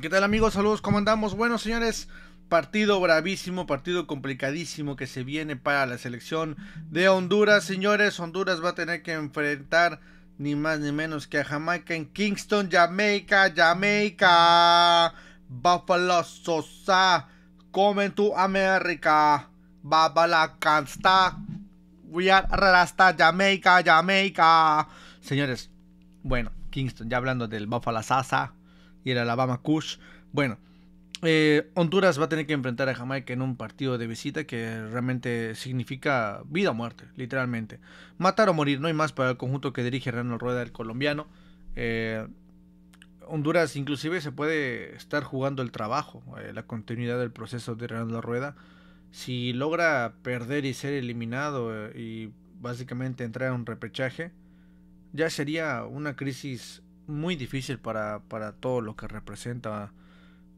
¿Qué tal amigos? Saludos, ¿cómo andamos? Bueno, señores, partido bravísimo, partido complicadísimo que se viene para la selección de Honduras. Señores, Honduras va a tener que enfrentar ni más ni menos que a Jamaica en Kingston, Jamaica, Jamaica. Buffalo Sosa, comen tu América. la Cansta, We are Rasta, Jamaica, Jamaica. Señores, bueno, Kingston, ya hablando del Buffalo Sosa el Alabama Cush. Bueno, eh, Honduras va a tener que enfrentar a Jamaica en un partido de visita que realmente significa vida o muerte, literalmente. Matar o morir, no hay más para el conjunto que dirige la Rueda, el colombiano. Eh, Honduras inclusive se puede estar jugando el trabajo, eh, la continuidad del proceso de la Rueda. Si logra perder y ser eliminado y básicamente entrar a un repechaje, ya sería una crisis muy difícil para, para todo lo que representa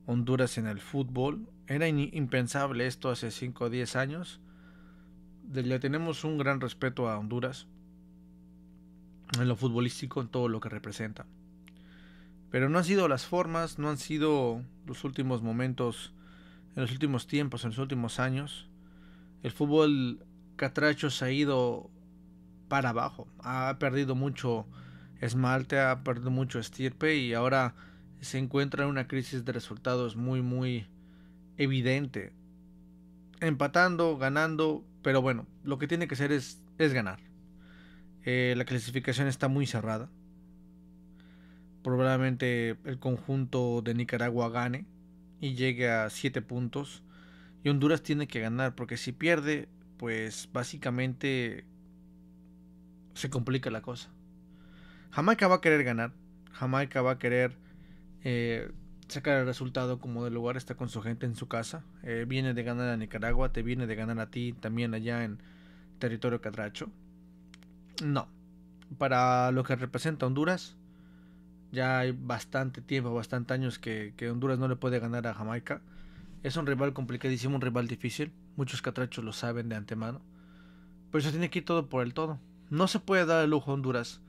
Honduras en el fútbol. Era impensable esto hace 5 o 10 años. Le tenemos un gran respeto a Honduras en lo futbolístico, en todo lo que representa. Pero no han sido las formas, no han sido los últimos momentos, en los últimos tiempos, en los últimos años. El fútbol catracho se ha ido para abajo, ha perdido mucho Esmalte ha perdido mucho estirpe y ahora se encuentra en una crisis de resultados muy, muy evidente. Empatando, ganando, pero bueno, lo que tiene que hacer es, es ganar. Eh, la clasificación está muy cerrada. Probablemente el conjunto de Nicaragua gane y llegue a 7 puntos. Y Honduras tiene que ganar, porque si pierde, pues básicamente se complica la cosa. Jamaica va a querer ganar. Jamaica va a querer eh, sacar el resultado como de lugar. Está con su gente en su casa. Eh, viene de ganar a Nicaragua. Te viene de ganar a ti también allá en territorio catracho. No. Para lo que representa Honduras. Ya hay bastante tiempo, bastante años que, Honduras no le puede ganar a Jamaica. Es un rival complicadísimo, un rival difícil. Muchos catrachos lo saben de antemano. Pero se tiene que ir todo por el todo. No se puede dar el lujo a Honduras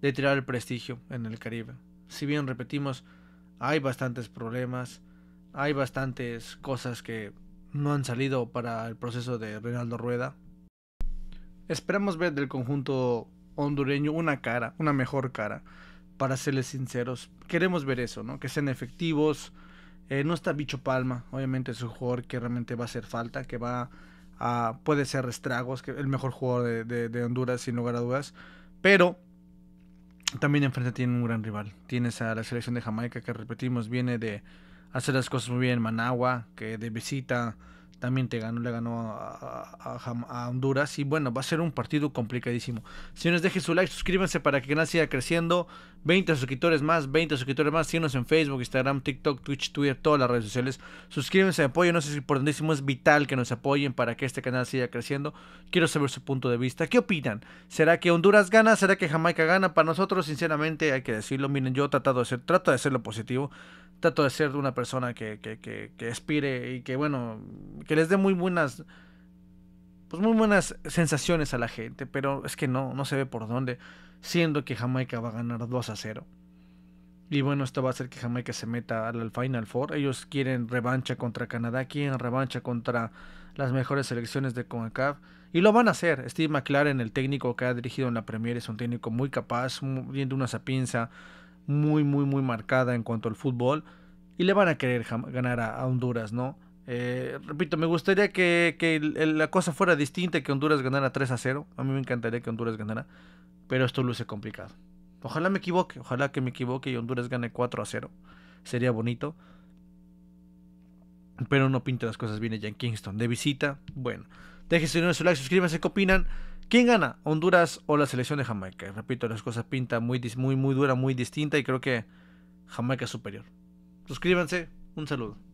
de tirar el prestigio en el Caribe. Si bien repetimos, hay bastantes problemas, hay bastantes cosas que no han salido para el proceso de Reinaldo Rueda. Esperamos ver del conjunto hondureño una cara, una mejor cara, para serles sinceros. Queremos ver eso, ¿no? Que sean efectivos. Eh, no está Bicho Palma, obviamente es un jugador que realmente va a hacer falta, que va a, puede ser estragos, que el mejor jugador de, de Honduras sin lugar a dudas. Pero también enfrente tiene un gran rival. Tienes a la selección de Jamaica que repetimos viene de hacer las cosas muy bien en Managua, que de visita también te ganó, le ganó a, Honduras. Y bueno, va a ser un partido complicadísimo. si nos dejen su like, suscríbanse para que el canal siga creciendo. 20 suscriptores más, 20 suscriptores más. Síguenos en Facebook, Instagram, TikTok, Twitch, Twitter, todas las redes sociales. Suscríbanse, si es importantísimo, es vital que nos apoyen para que este canal siga creciendo. Quiero saber su punto de vista. ¿Qué opinan? ¿Será que Honduras gana? ¿Será que Jamaica gana? Para nosotros, sinceramente, hay que decirlo. Miren, yo he tratado de ser trato de ser lo positivo trato de ser una persona que, que, aspire y que, bueno, que les dé muy buenas, pues muy buenas sensaciones a la gente, pero es que no, no se ve por dónde, siendo que Jamaica va a ganar 2 a 0. Y bueno, esto va a hacer que Jamaica se meta al Final Four. Ellos quieren revancha contra Canadá, quieren revancha contra las mejores selecciones de CONCACAF. Y lo van a hacer. Steve McLaren, el técnico que ha dirigido en la Premier, es un técnico muy capaz, viendo una sapienza muy, muy, muy marcada en cuanto al fútbol y le van a querer ganar a, Honduras, ¿no? Eh, repito, me gustaría que, la cosa fuera distinta, que Honduras ganara 3 a 0. A mí me encantaría que Honduras ganara, pero esto luce complicado. Ojalá me equivoque, ojalá que me equivoque y Honduras gane 4 a 0. Sería bonito. Pero no pinta las cosas bien allá en Kingston. De visita, bueno. Dejen su like, su like, suscríbanse, ¿qué opinan? ¿Quién gana? ¿Honduras o la selección de Jamaica? Repito, las cosas pintan muy, muy, muy dura, muy distinta y creo que Jamaica es superior. Suscríbanse, un saludo.